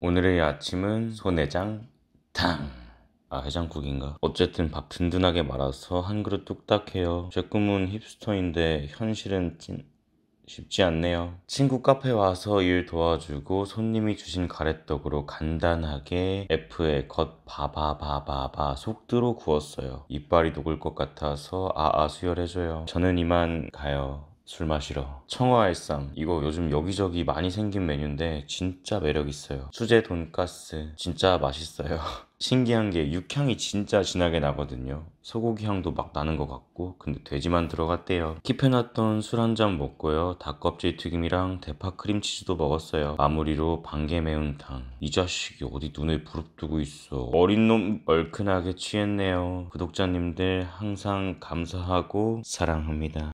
오늘의 아침은 손내장 탕! 아 해장국인가? 어쨌든 밥 든든하게 말아서 한 그릇 뚝딱 해요. 제 꿈은 힙스터인데 현실은 찐 쉽지 않네요. 친구 카페 와서 일 도와주고 손님이 주신 가래떡으로 간단하게 f 에겉 바바바바바 속도로 구웠어요. 이빨이 녹을 것 같아서 아아 수혈해줘요. 저는 이만 가요. 술 마시러 청어알쌈 이거 요즘 여기저기 많이 생긴 메뉴인데 진짜 매력 있어요 수제 돈가스 진짜 맛있어요 신기한 게 육향이 진짜 진하게 나거든요 소고기 향도 막 나는 것 같고 근데 돼지만 들어갔대요 킵해놨던 술 한 잔 먹고요 닭껍질 튀김이랑 대파 크림치즈도 먹었어요 마무리로 반개 매운탕 이 자식이 어디 눈을 부릅뜨고 있어 어린 놈 얼큰하게 취했네요 구독자님들 항상 감사하고 사랑합니다